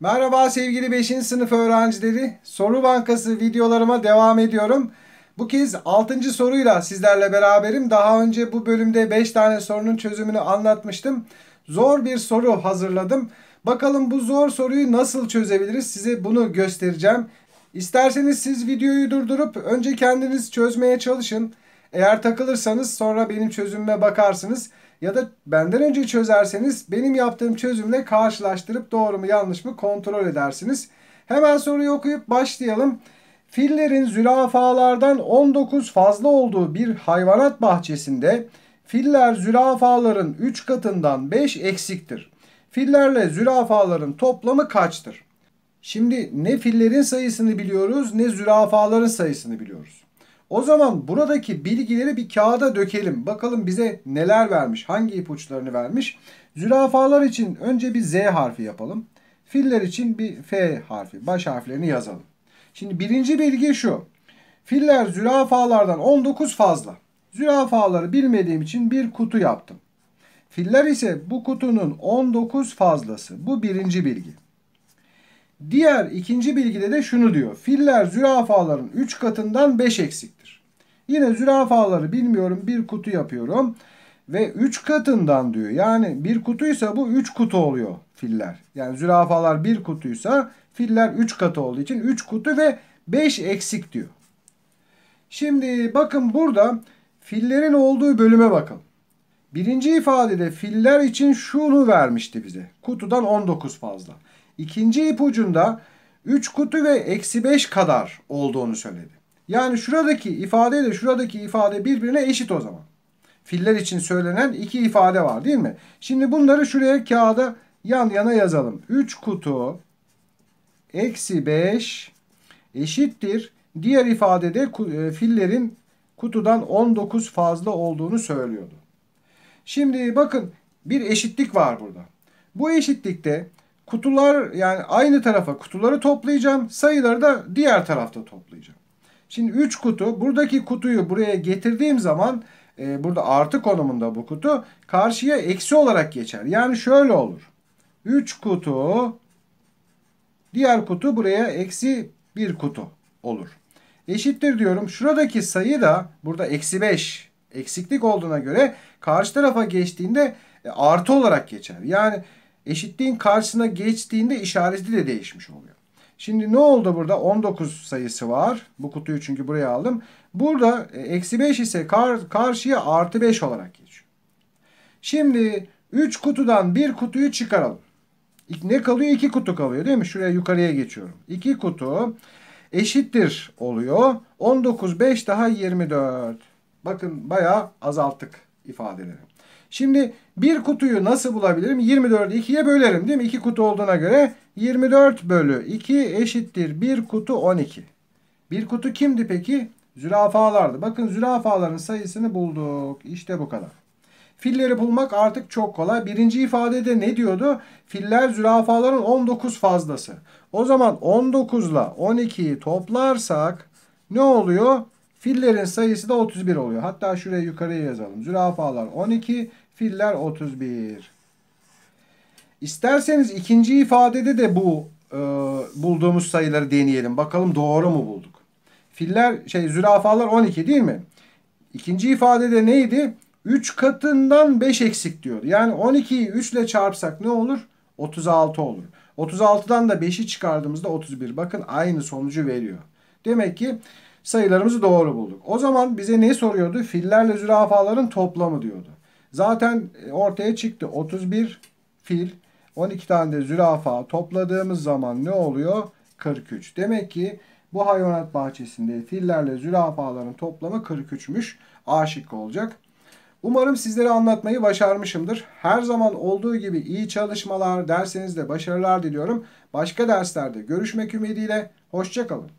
Merhaba sevgili 5. sınıf öğrencileri. Soru Bankası videolarıma devam ediyorum. Bu kez 6. soruyla sizlerle beraberim. Daha önce bu bölümde 5 tane sorunun çözümünü anlatmıştım. Zor bir soru hazırladım. Bakalım bu zor soruyu nasıl çözebiliriz size bunu göstereceğim. İsterseniz siz videoyu durdurup önce kendiniz çözmeye çalışın. Eğer takılırsanız sonra benim çözümüme bakarsınız. Ya da benden önce çözerseniz benim yaptığım çözümle karşılaştırıp doğru mu yanlış mı kontrol edersiniz. Hemen soruyu okuyup başlayalım. Fillerin zürafalardan 19 fazla olduğu bir hayvanat bahçesinde filler zürafaların 3 katından 5 eksiktir. Fillerle zürafaların toplamı kaçtır? Şimdi ne fillerin sayısını biliyoruz ne zürafaların sayısını biliyoruz. O zaman buradaki bilgileri bir kağıda dökelim. Bakalım bize neler vermiş, hangi ipuçlarını vermiş. Zürafalar için önce bir Z harfi yapalım. Filler için bir F harfi, baş harflerini yazalım. Şimdi birinci bilgi şu. Filler zürafalardan 19 fazla. Zürafaları bilmediğim için bir kutu yaptım. Filler ise bu kutunun 19 fazlası. Bu birinci bilgi. Diğer ikinci bilgide de şunu diyor. Filler zürafaların 3 katından 5 eksiktir. Yine zürafaları bilmiyorum bir kutu yapıyorum. Ve 3 katından diyor. Yani bir kutuysa bu 3 kutu oluyor filler. Yani zürafalar bir kutuysa filler 3 katı olduğu için 3 kutu ve 5 eksik diyor. Şimdi bakın burada fillerin olduğu bölüme bakalım. Birinci ifadede filler için şunu vermişti bize. Kutudan 19 fazla. İkinci ipucunda 3 kutu ve eksi 5 kadar olduğunu söyledi. Yani şuradaki ifade de şuradaki ifade birbirine eşit o zaman. Filler için söylenen iki ifade var değil mi? Şimdi bunları şuraya kağıda yan yana yazalım. 3 kutu eksi 5 eşittir. Diğer ifadede e, fillerin kutudan 19 fazla olduğunu söylüyordu. Şimdi bakın bir eşitlik var burada. Bu eşitlikte Kutular yani aynı tarafa kutuları toplayacağım. Sayıları da diğer tarafta toplayacağım. Şimdi 3 kutu buradaki kutuyu buraya getirdiğim zaman e, burada artı konumunda bu kutu karşıya eksi olarak geçer. Yani şöyle olur. 3 kutu diğer kutu buraya eksi 1 kutu olur. Eşittir diyorum. Şuradaki sayı da burada eksi 5 eksiklik olduğuna göre karşı tarafa geçtiğinde e, artı olarak geçer. Yani Eşitliğin karşısına geçtiğinde işareti de değişmiş oluyor. Şimdi ne oldu burada? 19 sayısı var. Bu kutuyu çünkü buraya aldım. Burada e, eksi 5 ise kar, karşıya artı 5 olarak geçiyor. Şimdi 3 kutudan bir kutuyu çıkaralım. Ne kalıyor? 2 kutu kalıyor değil mi? Şuraya yukarıya geçiyorum. 2 kutu eşittir oluyor. 19, 5 daha 24. Bakın bayağı azalttık ifadeleri. Şimdi bir kutuyu nasıl bulabilirim? 24'ü 2'ye bölerim değil mi? 2 kutu olduğuna göre 24 bölü 2 eşittir 1 kutu 12. Bir kutu kimdi peki? Zürafalardı. Bakın zürafaların sayısını bulduk. İşte bu kadar. Filleri bulmak artık çok kolay. Birinci ifadede ne diyordu? Filler zürafaların 19 fazlası. O zaman 19 ile 12'yi toplarsak ne oluyor? Fillerin sayısı da 31 oluyor. Hatta şuraya yukarıya yazalım. Zürafalar 12, Filler 31. İsterseniz ikinci ifadede de bu e, bulduğumuz sayıları deneyelim. Bakalım doğru mu bulduk? Filler şey zürafalar 12 değil mi? İkinci ifadede neydi? 3 katından 5 eksik diyordu. Yani 12'yi 3 ile çarpsak ne olur? 36 olur. 36'dan da 5'i çıkardığımızda 31. Bakın aynı sonucu veriyor. Demek ki sayılarımızı doğru bulduk. O zaman bize ne soruyordu? Fillerle zürafaların toplamı diyordu. Zaten e, ortaya çıktı 31 fil 12 tane de zürafa topladığımız zaman ne oluyor? 43. Demek ki bu hayvanat bahçesinde fillerle zürafaların toplamı 43'müş. A şıkkı olacak. Umarım sizlere anlatmayı başarmışımdır. Her zaman olduğu gibi iyi çalışmalar, derseniz de başarılar diliyorum. Başka derslerde görüşmek ümidiyle. Hoşçakalın.